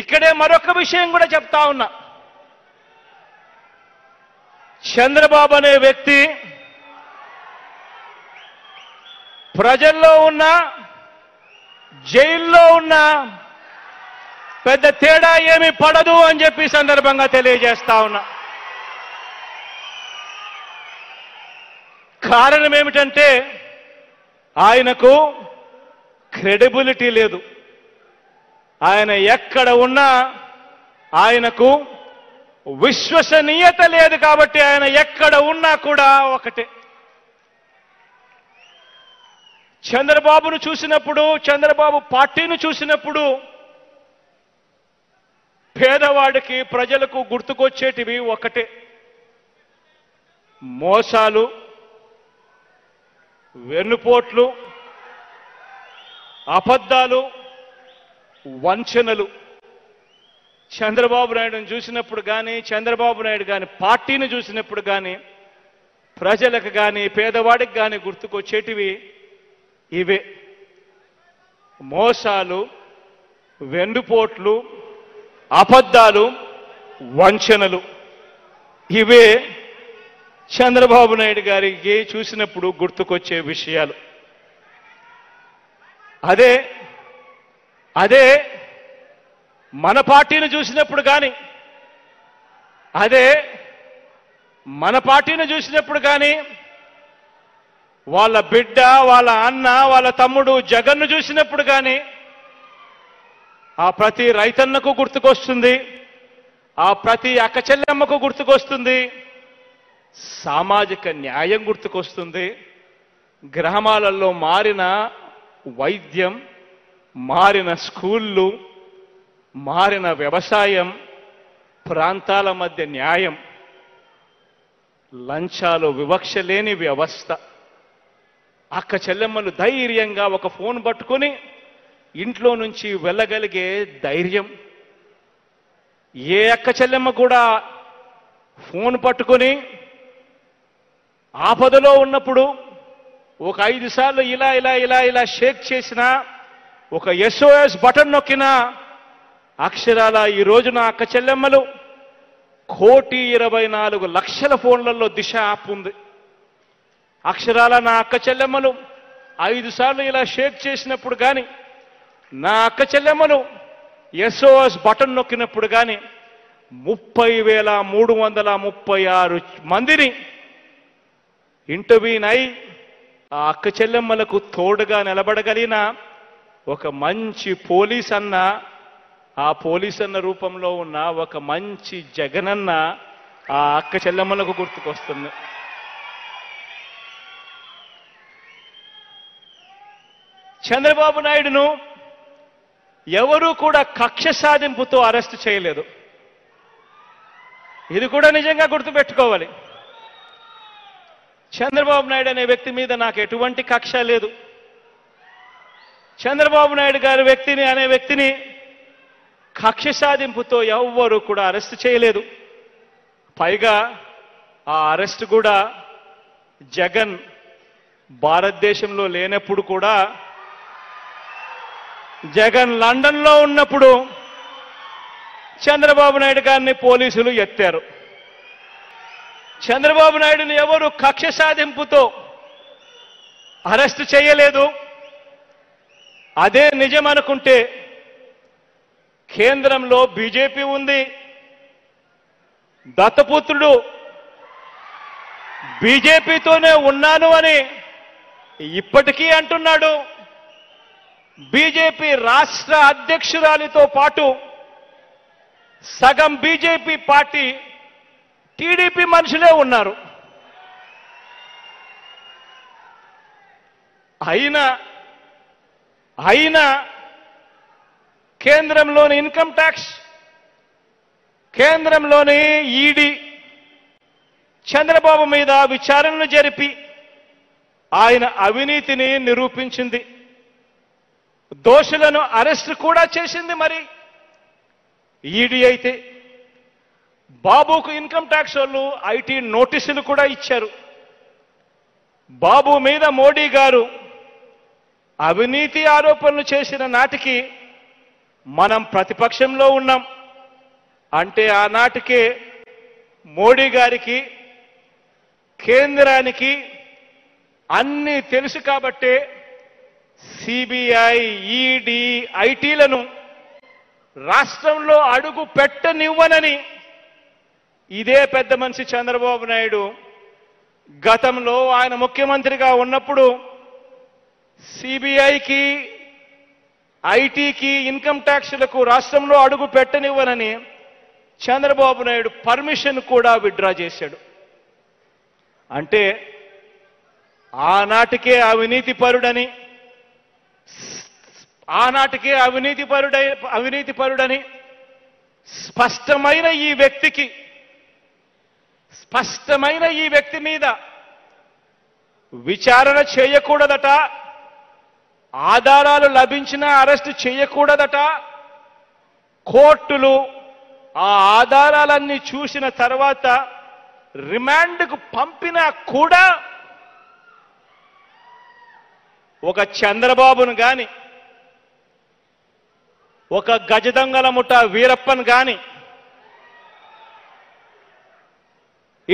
ఇక్కడే మరొక విషయం కూడా చెప్తా ఉన్నా చంద్రబాబు అనే వ్యక్తి ప్రజల్లో ఉన్న జైల్లో ఉన్న పెద్ద తేడా ఏమి పడదు అని చెప్పి సందర్భంగా తెలియజేస్తా ఉన్నా కారణం ఏమిటంటే ఆయనకు క్రెడిబిలిటీ లేదు ఆయన ఎక్కడ ఉన్నా ఆయనకు విశ్వసనీయత లేదు కాబట్టి ఆయన ఎక్కడ ఉన్నా కూడా ఒకటే చంద్రబాబును చూసినప్పుడు చంద్రబాబు పార్టీని చూసినప్పుడు పేదవాడికి ప్రజలకు గుర్తుకొచ్చేటివి ఒకటే మోసాలు వెన్నుపోట్లు అబద్ధాలు వంచనలు చంద్రబాబు నాయుడుని చూసినప్పుడు కానీ చంద్రబాబు నాయుడు కానీ పార్టీని చూసినప్పుడు కానీ ప్రజలకు కానీ పేదవాడికి కానీ గుర్తుకొచ్చేటివి ఇవే మోసాలు వెండుపోట్లు అబద్ధాలు వంచనలు ఇవే చంద్రబాబు నాయుడు గారికి చూసినప్పుడు గుర్తుకొచ్చే విషయాలు అదే అదే మన పార్టీని చూసినప్పుడు కానీ అదే మన పార్టీని చూసినప్పుడు కానీ వాళ్ళ బిడ్డ వాళ్ళ అన్న వాళ్ళ తమ్ముడు జగన్ను చూసినప్పుడు కానీ ఆ ప్రతి రైతన్నకు గుర్తుకొస్తుంది ఆ ప్రతి అక్కచెల్లెమ్మకు గుర్తుకొస్తుంది సామాజిక న్యాయం గుర్తుకొస్తుంది గ్రామాలలో మారిన వైద్యం మారిన స్కూళ్ళు మారిన వ్యవసాయం ప్రాంతాల మధ్య న్యాయం లంచాలు వివక్ష లేని వ్యవస్థ అక్క చెల్లెమ్మలు ధైర్యంగా ఒక ఫోన్ పట్టుకొని ఇంట్లో నుంచి వెళ్ళగలిగే ధైర్యం ఏ అక్క చెల్లెమ్మ కూడా ఫోన్ పట్టుకొని ఆపదలో ఉన్నప్పుడు ఒక ఐదు సార్లు ఇలా ఇలా ఇలా ఇలా షేక్ చేసినా ఒక ఎస్ఓఎస్ బటన్ నొక్కిన అక్షరాల ఈ రోజున అక్క చెల్లెమ్మలు కోటి ఇరవై నాలుగు లక్షల ఫోన్లలో దిశ యాప్ ఉంది అక్షరాల నా అక్క చెల్లెమ్మలు ఐదు సార్లు ఇలా షేక్ చేసినప్పుడు కానీ నా అక్క చెల్లెమ్మలు ఎస్ఓఎస్ బటన్ నొక్కినప్పుడు కానీ ముప్పై వేల మూడు వందల ముప్పై ఆరు మందిని ఇంటర్వ్యూనై ఆ అక్క చెల్లెమ్మలకు తోడుగా నిలబడగలిగిన ఒక మంచి పోలీస్ అన్న ఆ పోలీస్ అన్న రూపంలో ఉన్న ఒక మంచి జగన్ అన్న ఆ అక్క చెల్లమ్మలకు గుర్తుకొస్తుంది చంద్రబాబు నాయుడును ఎవరూ కూడా కక్ష సాధింపుతో అరెస్ట్ చేయలేదు ఇది కూడా నిజంగా గుర్తుపెట్టుకోవాలి చంద్రబాబు నాయుడు అనే వ్యక్తి మీద నాకు ఎటువంటి కక్ష లేదు చంద్రబాబు నాయుడు గారి వ్యక్తిని అనే వ్యక్తిని కక్ష సాధింపుతో ఎవ్వరూ కూడా అరెస్ట్ చేయలేదు పైగా ఆ అరెస్ట్ కూడా జగన్ భారతదేశంలో లేనప్పుడు కూడా జగన్ లండన్లో ఉన్నప్పుడు చంద్రబాబు నాయుడు గారిని పోలీసులు ఎత్తారు చంద్రబాబు నాయుడుని ఎవరు కక్ష సాధింపుతో అరెస్టు చేయలేదు అదే నిజం అనుకుంటే కేంద్రంలో బీజేపీ ఉంది దత్తపుత్రుడు బీజేపీతోనే ఉన్నాను అని ఇప్పటికీ అంటున్నాడు బీజేపీ రాష్ట్ర అధ్యక్షురాలితో పాటు సగం బీజేపీ పార్టీ టీడీపీ మనుషులే ఉన్నారు అయినా అయినా కేంద్రంలోని ఇన్కమ్ ట్యాక్స్ కేంద్రంలోని ఈడీ చంద్రబాబు మీద విచారణను జరిపి ఆయన అవినీతిని నిరూపించింది దోషులను అరెస్ట్ కూడా చేసింది మరి ఈడీ అయితే బాబుకు ఇన్కమ్ ట్యాక్స్ వాళ్ళు ఐటీ నోటీసులు కూడా ఇచ్చారు బాబు మీద మోడీ గారు అవినీతి ఆరోపణలు చేసిన నాటికి మనం ప్రతిపక్షంలో ఉన్నాం అంటే ఆనాటికే మోడీ గారికి కేంద్రానికి అన్నీ తెలుసు కాబట్టే సిబిఐ ఈడీ ఐటీలను రాష్ట్రంలో అడుగు పెట్టనివ్వనని ఇదే పెద్ద మనిషి చంద్రబాబు నాయుడు గతంలో ఆయన ముఖ్యమంత్రిగా ఉన్నప్పుడు సిబిఐకి ఐటీకి ఇన్కమ్ ట్యాక్స్లకు రాష్ట్రంలో అడుగు పెట్టనివ్వనని చంద్రబాబు నాయుడు పర్మిషన్ కూడా విత్డ్రా చేశాడు అంటే ఆనాటికే అవినీతి పరుడని ఆనాటికే అవినీతి పరుడ అవినీతి పరుడని స్పష్టమైన ఈ వ్యక్తికి స్పష్టమైన ఈ వ్యక్తి మీద విచారణ చేయకూడదట ఆధారాలు లభించినా అరెస్ట్ చేయకూడదట కోర్టులు ఆ ఆధారాలన్నీ చూసిన తర్వాత రిమాండ్కు పంపినా కూడా ఒక చంద్రబాబును కానీ ఒక గజదంగల ముఠ వీరప్పను కానీ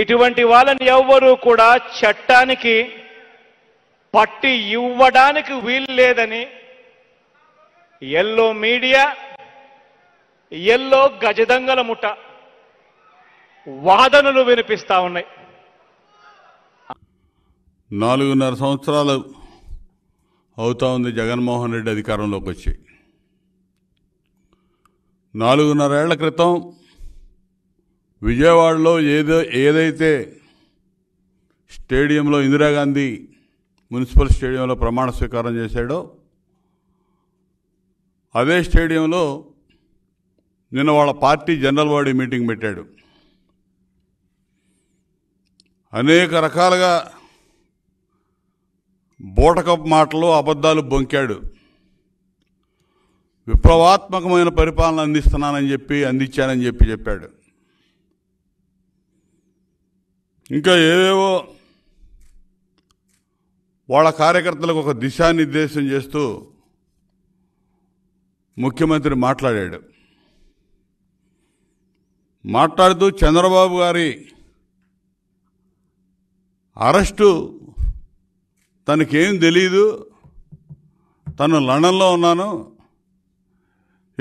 ఇటువంటి వాళ్ళని ఎవ్వరూ కూడా చట్టానికి పట్టి ఇవ్వడానికి వీలు లేదని ఎల్లో మీడియా ఎల్లో గజదంగల ముఠ వాదనలు వినిపిస్తా ఉన్నాయి నాలుగున్నర సంవత్సరాలు అవుతా ఉంది జగన్మోహన్ రెడ్డి అధికారంలోకి వచ్చి నాలుగున్నర ఏళ్ల క్రితం విజయవాడలో ఏదో ఏదైతే స్టేడియంలో ఇందిరాగాంధీ మున్సిపల్ స్టేడియంలో ప్రమాణ స్వీకారం చేశాడో అదే స్టేడియంలో నిన్న వాళ్ళ పార్టీ జనరల్ బాడీ మీటింగ్ పెట్టాడు అనేక రకాలుగా బూటకపు మాటలు అబద్ధాలు బొంకాడు విప్లవాత్మకమైన పరిపాలన అందిస్తున్నానని చెప్పి అందించానని చెప్పి చెప్పాడు ఇంకా ఏవేవో వాళ్ళ కార్యకర్తలకు ఒక దిశానిర్దేశం చేస్తూ ముఖ్యమంత్రి మాట్లాడాడు మాట్లాడుతూ చంద్రబాబు గారి అరెస్టు తనకేం తెలీదు తను లండన్లో ఉన్నాను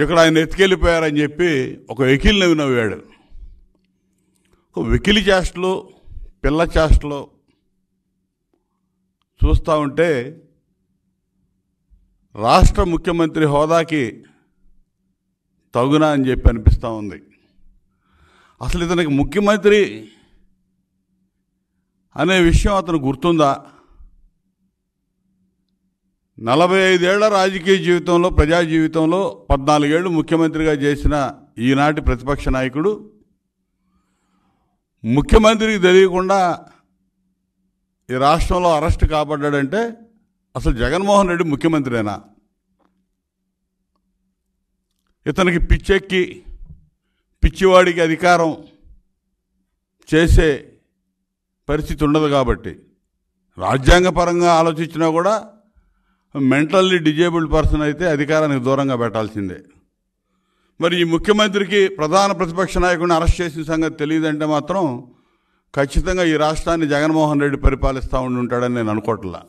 ఇక్కడ ఆయన ఎత్తుకెళ్ళిపోయారని చెప్పి ఒక వెకిల్ నవ్వి నవ్వాడు వెకిలి చేష్టలు పిల్ల చేష్టలు చూస్తూ ఉంటే రాష్ట్ర ముఖ్యమంత్రి హోదాకి తగునా అని చెప్పి అనిపిస్తూ ఉంది అసలు ఇతనికి ముఖ్యమంత్రి అనే విషయం అతను గుర్తుందా నలభై ఐదేళ్ల రాజకీయ జీవితంలో ప్రజా జీవితంలో పద్నాలుగేళ్లు ముఖ్యమంత్రిగా చేసిన ఈనాటి ప్రతిపక్ష నాయకుడు ముఖ్యమంత్రికి తెలియకుండా ఈ రాష్ట్రంలో అరెస్ట్ కాబడ్డాడంటే అసలు జగన్మోహన్ రెడ్డి ముఖ్యమంత్రినా ఇతనికి పిచ్చెక్కి పిచ్చివాడికి అధికారం చేసే పరిస్థితి ఉండదు కాబట్టి రాజ్యాంగపరంగా ఆలోచించినా కూడా మెంటల్లీ డిజేబుల్డ్ పర్సన్ అయితే అధికారానికి దూరంగా పెట్టాల్సిందే మరి ఈ ముఖ్యమంత్రికి ప్రధాన ప్రతిపక్ష నాయకుడిని అరెస్ట్ చేసిన సంగతి తెలియదంటే మాత్రం ఖచ్చితంగా ఈ రాష్ట్రాన్ని జగన్మోహన్ రెడ్డి పరిపాలిస్తూ ఉండి ఉంటాడని నేను అనుకోవట్లా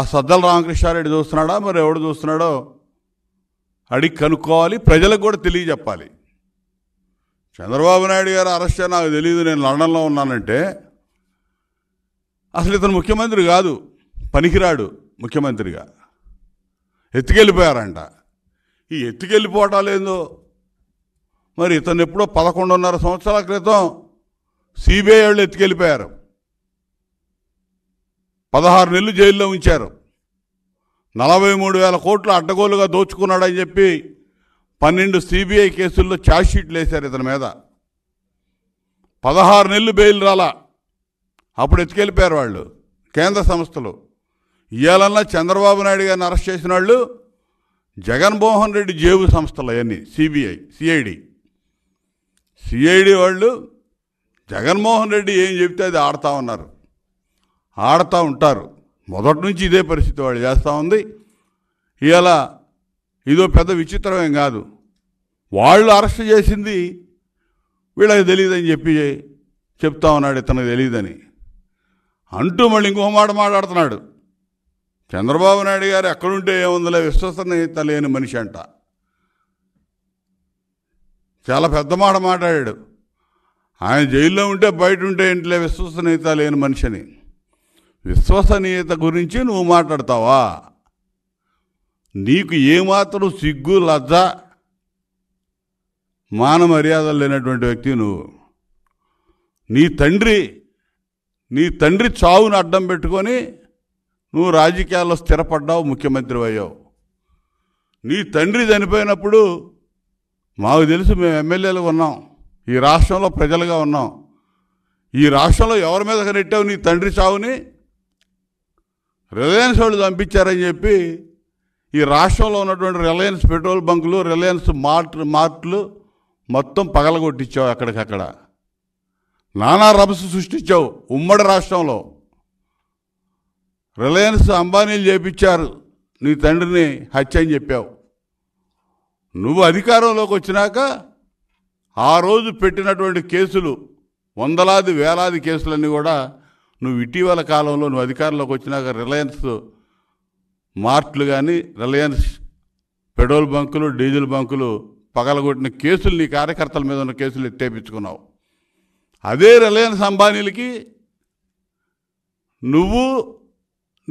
ఆ సద్దల రామకృష్ణారెడ్డి చూస్తున్నాడా మరి ఎవడు చూస్తున్నాడో అడిగి కనుక్కోవాలి ప్రజలకు కూడా తెలియజెప్పాలి చంద్రబాబు నాయుడు గారు అరెస్ట్ నాకు తెలియదు నేను లండన్లో ఉన్నానంటే అసలు ఇతను ముఖ్యమంత్రి కాదు పనికిరాడు ముఖ్యమంత్రిగా ఎత్తుకెళ్ళిపోయారంట ఈ ఎత్తుకెళ్ళిపోవటాలేందో మరి ఇతను ఎప్పుడో పదకొండున్నర సంవత్సరాల క్రితం సిబిఐ వాళ్ళు ఎత్తుకెళ్ళిపోయారు పదహారు నెలలు జైల్లో ఉంచారు నలభై మూడు వేల కోట్లు అడ్డగోలుగా దోచుకున్నాడని చెప్పి పన్నెండు సిబిఐ కేసుల్లో ఛార్జ్షీట్లు వేశారు ఇతని మీద పదహారు నెలలు బెయిల్ రాలా అప్పుడు ఎత్తుకెళ్ళిపోయారు వాళ్ళు కేంద్ర సంస్థలు ఇవాళన్నా చంద్రబాబు నాయుడు గారిని అరెస్ట్ చేసిన వాళ్ళు జగన్మోహన్ రెడ్డి జేబు సంస్థలు అవన్నీ సిబిఐ సిఐడి సిఐడి వాళ్ళు జగన్మోహన్ రెడ్డి ఏం చెబితే అది ఆడుతూ ఉన్నారు ఆడుతూ ఉంటారు మొదటి నుంచి ఇదే పరిస్థితి వాళ్ళు చేస్తూ ఉంది ఇలా ఇదో పెద్ద విచిత్రమేం కాదు వాళ్ళు అరెస్ట్ చేసింది వీళ్ళకి తెలియదని చెప్పి చెప్తా ఉన్నాడు ఇతనికి తెలియదని అంటూ మళ్ళీ ఇంకో మాట మాట్లాడుతున్నాడు చంద్రబాబు నాయుడు గారు ఎక్కడుంటే ఏముందిలే విశ్వసనీయత లేని మనిషి అంట చాలా పెద్ద మాట మాట్లాడాడు ఆయన జైల్లో ఉంటే బయట ఉంటే ఇంట్లో విశ్వసనీయత లేని మనిషిని విశ్వసనీయత గురించి నువ్వు మాట్లాడతావా నీకు ఏమాత్రం సిగ్గు లజ్జ మాన మర్యాదలు లేనటువంటి వ్యక్తి నువ్వు నీ తండ్రి నీ తండ్రి చావును అడ్డం పెట్టుకొని నువ్వు రాజకీయాల్లో స్థిరపడ్డావు ముఖ్యమంత్రి అయ్యావు నీ తండ్రి చనిపోయినప్పుడు మాకు తెలుసు మేము ఎమ్మెల్యేలు ఉన్నాం ఈ రాష్ట్రంలో ప్రజలుగా ఉన్నాం ఈ రాష్ట్రంలో ఎవరి మీద నెట్టావు నీ తండ్రి చావుని రిలయన్స్ వాళ్ళు చంపించారని చెప్పి ఈ రాష్ట్రంలో ఉన్నటువంటి రిలయన్స్ పెట్రోల్ బంకులు రిలయన్స్ మార్ట్ మార్ట్లు మొత్తం పగలగొట్టించావు అక్కడికక్కడ నానా రబ్స్ సృష్టించావు ఉమ్మడి రాష్ట్రంలో రిలయన్స్ అంబానీలు చేపించారు నీ తండ్రిని హత్య అని చెప్పావు నువ్వు అధికారంలోకి వచ్చినాక ఆ రోజు పెట్టినటువంటి కేసులు వందలాది వేలాది కేసులన్నీ కూడా నువ్వు ఇటీవల కాలంలో నువ్వు అధికారంలోకి వచ్చినాక రిలయన్స్ మార్ట్లు కానీ రిలయన్స్ పెట్రోల్ బంకులు డీజిల్ బంకులు పగలగొట్టిన కేసులు నీ కార్యకర్తల మీద ఉన్న కేసులు ఎత్తేపించుకున్నావు అదే రిలయన్స్ అంబానీలకి నువ్వు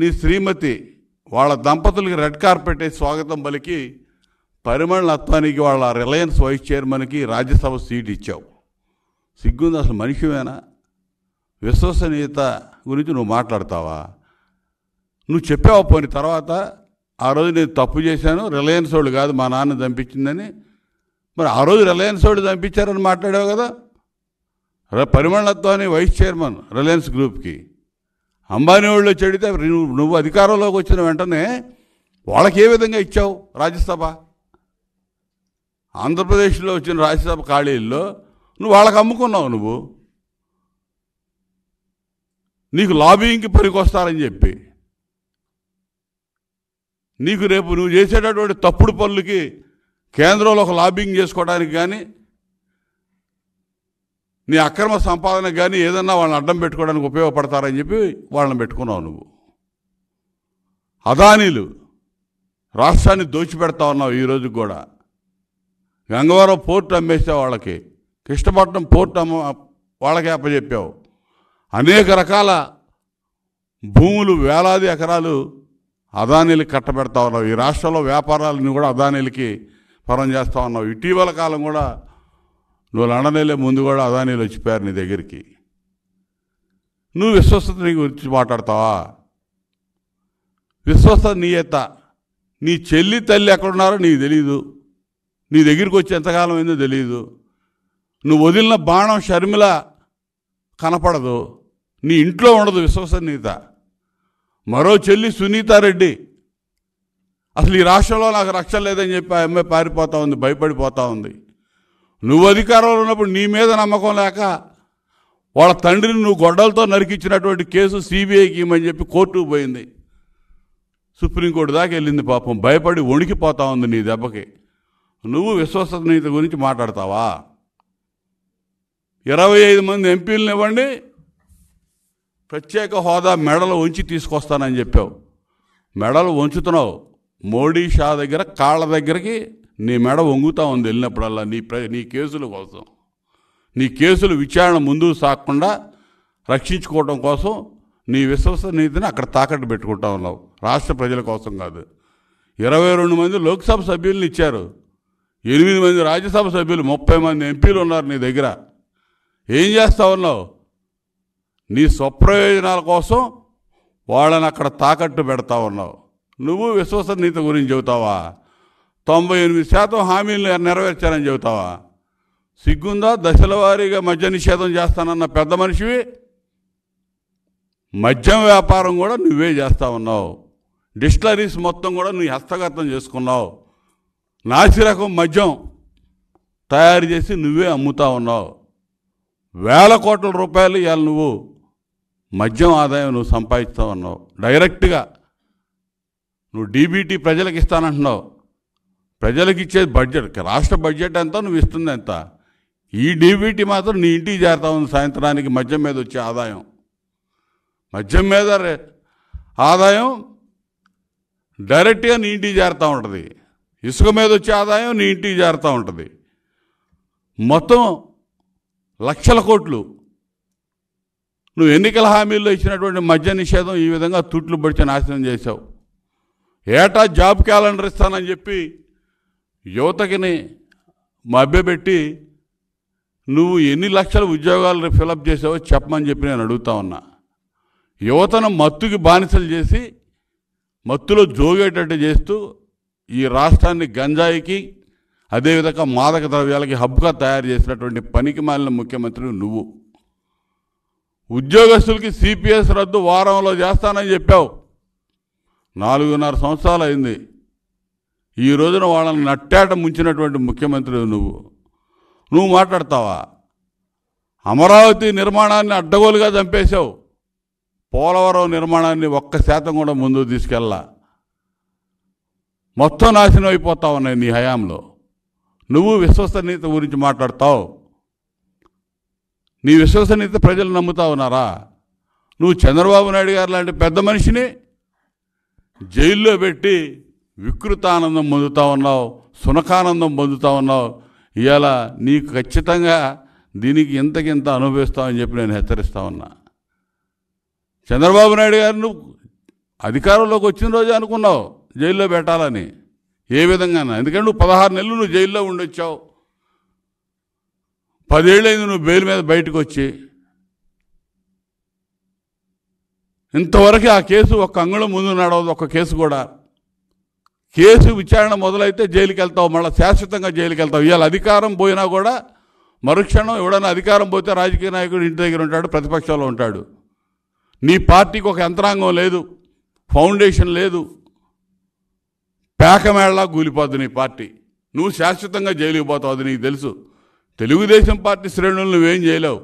నీ శ్రీమతి వాళ్ళ దంపతులకి రెడ్ కార్పెట్ స్వాగతం పలికి పరిమళత్వానికి వాళ్ళ రిలయన్స్ వైస్ చైర్మన్కి రాజ్యసభ సీట్ ఇచ్చావు సిగ్గుంది అసలు మనిషివేనా విశ్వసనీయత గురించి నువ్వు మాట్లాడతావా నువ్వు చెప్పావు పోని తర్వాత ఆ రోజు నేను తప్పు చేశాను రిలయన్స్ వాళ్ళు కాదు మా నాన్న చంపించిందని మరి ఆ రోజు రిలయన్స్ వాళ్ళు చంపించారని మాట్లాడావు కదా పరిమళత్వాన్ని వైస్ చైర్మన్ రిలయన్స్ గ్రూప్కి అంబానీ వాళ్ళు చెడితే నువ్వు అధికారంలోకి వచ్చిన వెంటనే వాళ్ళకి ఏ విధంగా ఇచ్చావు రాజ్యసభ ఆంధ్రప్రదేశ్లో వచ్చిన రాజ్యసభ ఖాళీల్లో నువ్వు వాళ్ళకి అమ్ముకున్నావు నువ్వు నీకు లాబింగ్కి పనికొస్తారని చెప్పి నీకు రేపు నువ్వు చేసేటటువంటి తప్పుడు పనులకి కేంద్రంలో ఒక లాబింగ్ చేసుకోవడానికి కానీ నీ అక్రమ సంపాదనకు కానీ ఏదన్నా వాళ్ళని అడ్డం పెట్టుకోవడానికి ఉపయోగపడతారని చెప్పి వాళ్ళని పెట్టుకున్నావు నువ్వు అదానీలు రాష్ట్రాన్ని దోచిపెడతా ఉన్నావు ఈరోజు కూడా గంగవరం పోర్టు అమ్మేసావు వాళ్ళకి కృష్ణపట్నం పోర్టు అమ్మ వాళ్ళకి అప్పచెప్పావు అనేక రకాల భూములు వేలాది ఎకరాలు అదానీలకి కట్టబెడతా ఉన్నావు ఈ రాష్ట్రంలో వ్యాపారాలను కూడా అదానీలకి పరం చేస్తూ ఉన్నావు ఇటీవల కాలం కూడా నువ్వు లండన్ వెళ్ళే ముందు కూడా అదానీలు వచ్చిపోయారు నీ దగ్గరికి నువ్వు విశ్వసత నీ గురించి మాట్లాడతావా విశ్వసత నీ ఎత్త నీ చెల్లి తల్లి ఎక్కడున్నారో నీకు తెలీదు నీ దగ్గరికి వచ్చి ఎంతకాలం అయిందో తెలియదు నువ్వు వదిలిన బాణం షర్మిల కనపడదు నీ ఇంట్లో ఉండదు విశ్వసనీయత మరో చెల్లి సునీతారెడ్డి అసలు ఈ రాష్ట్రంలో నాకు రక్షణ లేదని చెప్పి ఆ అమ్మాయి పారిపోతూ ఉంది భయపడిపోతూ ఉంది నువ్వు అధికారంలో ఉన్నప్పుడు నీ మీద నమ్మకం లేక వాళ్ళ తండ్రిని నువ్వు గొడ్డలతో నరికిచ్చినటువంటి కేసు సిబిఐకి ఇవ్వమని చెప్పి కోర్టుకు పోయింది సుప్రీంకోర్టు దాకా వెళ్ళింది పాపం భయపడి వణికిపోతా ఉంది నీ దెబ్బకి నువ్వు విశ్వసనీయత గురించి మాట్లాడతావా ఇరవై ఐదు మంది ఎంపీలను ఇవ్వండి ప్రత్యేక హోదా మెడలు ఉంచి తీసుకొస్తానని చెప్పావు మెడలు ఉంచుతున్నావు మోడీ షా దగ్గర కాళ్ళ దగ్గరికి నీ మెడ వంగుతూ ఉంది వెళ్ళినప్పుడల్లా నీ ప్ర నీ కేసుల కోసం నీ కేసులు విచారణ ముందుకు సాగకుండా రక్షించుకోవడం కోసం నీ విశ్వసనీయతని అక్కడ తాకట్టు పెట్టుకుంటా ఉన్నావు రాష్ట్ర ప్రజల కోసం కాదు ఇరవై రెండు మంది లోక్సభ సభ్యులను ఇచ్చారు ఎనిమిది మంది రాజ్యసభ సభ్యులు ముప్పై మంది ఎంపీలు ఉన్నారు నీ దగ్గర ఏం చేస్తా ఉన్నావు నీ స్వప్రయోజనాల కోసం వాళ్ళని అక్కడ తాకట్టు పెడతా ఉన్నావు నువ్వు విశ్వసనీయత గురించి చెబుతావా తొంభై ఎనిమిది శాతం హామీలు నెరవేర్చారని చెబుతావా సిగ్గుందా దశల వారీగా మద్య నిషేధం చేస్తానన్న పెద్ద మనిషివి మద్యం వ్యాపారం కూడా నువ్వే చేస్తా ఉన్నావు డిస్టలరీస్ మొత్తం కూడా నువ్వు హస్తగతం చేసుకున్నావు నాసిరకం మద్యం తయారు చేసి నువ్వే అమ్ముతా ఉన్నావు వేల కోట్ల రూపాయలు ఇవాళ నువ్వు మద్యం ఆదాయం నువ్వు సంపాదిస్తూ ఉన్నావు డైరెక్ట్గా నువ్వు డీబీటీ ప్రజలకు ఇస్తానంటున్నావు ప్రజలకు ఇచ్చేది బడ్జెట్ రాష్ట్ర బడ్జెట్ ఎంత నువ్వు ఇస్తుంది ఎంత ఈ డీబీటీ మాత్రం నీ ఇంటికి చేరుతా ఉంది సాయంత్రానికి మద్యం మీద వచ్చే ఆదాయం మద్యం మీద ఆదాయం డైరెక్ట్గా నీ ఇంటికి చేరుతూ ఉంటుంది ఇసుక మీద వచ్చే ఆదాయం నీ ఇంటికి చేరుతూ ఉంటుంది మొత్తం లక్షల కోట్లు నువ్వు ఎన్నికల హామీల్లో ఇచ్చినటువంటి మద్య నిషేధం ఈ విధంగా తుట్లు పడిచి నాశనం చేశావు ఏటా జాబ్ క్యాలెండర్ ఇస్తానని చెప్పి యువతకిని మభ్యపెట్టి నువ్వు ఎన్ని లక్షల ఉద్యోగాలు ఫిలప్ చేసావో చెప్పమని చెప్పి నేను అడుగుతా ఉన్నా యువతను మత్తుకి బానిసలు చేసి మత్తులో జోగేటట్టు చేస్తూ ఈ రాష్ట్రాన్ని గంజాయికి అదేవిధంగా మాదక ద్రవ్యాలకి హబ్గా తయారు చేసినటువంటి పనికి మాలిన ముఖ్యమంత్రి నువ్వు ఉద్యోగస్తులకి సిపిఎస్ రద్దు వారంలో చేస్తానని చెప్పావు నాలుగున్నర సంవత్సరాలు అయింది ఈ రోజున వాళ్ళని నట్టాట ముంచినటువంటి ముఖ్యమంత్రి నువ్వు నువ్వు మాట్లాడతావా అమరావతి నిర్మాణాన్ని అడ్డగోలుగా చంపేశావు పోలవరం నిర్మాణాన్ని ఒక్క శాతం కూడా ముందుకు తీసుకెళ్ళా మొత్తం నాశనం అయిపోతా ఉన్నాయి నీ హయాంలో నువ్వు విశ్వసనీయత గురించి మాట్లాడతావు నీ విశ్వసనీయత ప్రజలు నమ్ముతా ఉన్నారా నువ్వు చంద్రబాబు నాయుడు గారు లాంటి పెద్ద మనిషిని జైల్లో పెట్టి వికృతానందం పొందుతూ ఉన్నావు సునకానందం పొందుతూ ఉన్నావు ఇలా నీకు ఖచ్చితంగా దీనికి ఇంతకింత అని చెప్పి నేను హెచ్చరిస్తా ఉన్నా చంద్రబాబు నాయుడు గారు నువ్వు అధికారంలోకి వచ్చిన రోజు అనుకున్నావు జైల్లో పెట్టాలని ఏ విధంగా ఎందుకంటే నువ్వు పదహారు నెలలు నువ్వు జైల్లో ఉండొచ్చావు పదేళ్ళైంది నువ్వు బెయిల్ మీద బయటకు వచ్చి ఇంతవరకు ఆ కేసు ఒక అంగుళం ముందు నడవదు ఒక కేసు కూడా కేసు విచారణ మొదలైతే జైలుకి వెళ్తావు మళ్ళీ శాశ్వతంగా జైలుకి వెళ్తావు ఇవాళ అధికారం పోయినా కూడా మరుక్షణం ఎవడైనా అధికారం పోతే రాజకీయ నాయకుడు ఇంటి దగ్గర ఉంటాడు ప్రతిపక్షంలో ఉంటాడు నీ పార్టీకి ఒక యంత్రాంగం లేదు ఫౌండేషన్ లేదు పేకమేళ్లా కూలిపోద్దు నీ పార్టీ నువ్వు శాశ్వతంగా జైలుకి పోతావు అది నీకు తెలుసు తెలుగుదేశం పార్టీ శ్రేణులు నువ్వేం చేయలేవు